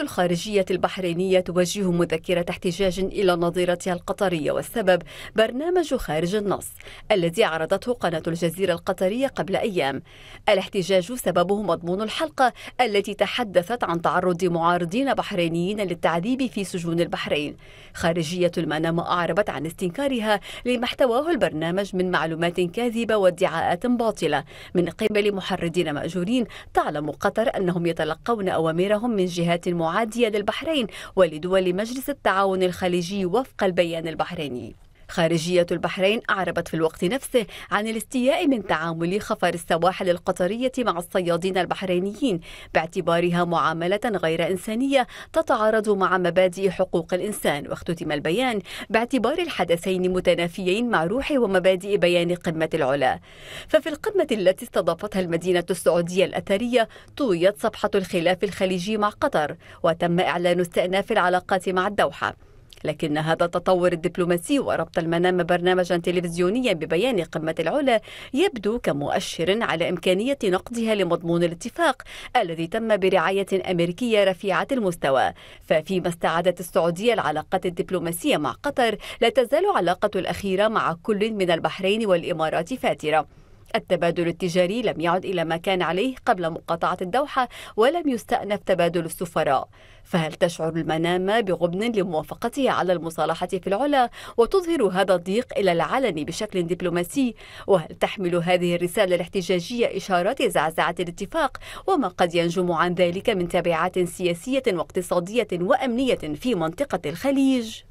الخارجية البحرينية توجه مذكرة احتجاج إلى نظيرتها القطرية والسبب برنامج خارج النص الذي عرضته قناة الجزيرة القطرية قبل أيام الاحتجاج سببه مضمون الحلقة التي تحدثت عن تعرض معارضين بحرينيين للتعذيب في سجون البحرين خارجية المنامة أعربت عن استنكارها لما احتواه البرنامج من معلومات كاذبة وادعاءات باطلة من قبل محرضين مأجورين تعلم قطر أنهم يتلقون أوامرهم من جهات المعادية للبحرين ولدول مجلس التعاون الخليجي وفق البيان البحريني خارجية البحرين أعربت في الوقت نفسه عن الاستياء من تعامل خفر السواحل القطرية مع الصيادين البحرينيين باعتبارها معاملة غير إنسانية تتعارض مع مبادئ حقوق الإنسان واختتم البيان باعتبار الحدثين متنافيين مع روح ومبادئ بيان قمة العلا ففي القمة التي استضافتها المدينة السعودية الأثرية طويت صفحة الخلاف الخليجي مع قطر وتم إعلان استئناف العلاقات مع الدوحة لكن هذا التطور الدبلوماسي وربط المنام برنامجا تلفزيونيا ببيان قمة العلا يبدو كمؤشر على إمكانية نقضها لمضمون الاتفاق الذي تم برعاية أمريكية رفيعة المستوى ففيما استعادت السعودية العلاقات الدبلوماسية مع قطر لا تزال علاقة الأخيرة مع كل من البحرين والإمارات فاترة التبادل التجاري لم يعد إلى ما كان عليه قبل مقاطعة الدوحة ولم يستأنف تبادل السفراء فهل تشعر المنامة بغبن لموافقته على المصالحة في العلا وتظهر هذا الضيق إلى العلن بشكل دبلوماسي وهل تحمل هذه الرسالة الاحتجاجية إشارات زعزعة الاتفاق وما قد ينجم عن ذلك من تبعات سياسية واقتصادية وأمنية في منطقة الخليج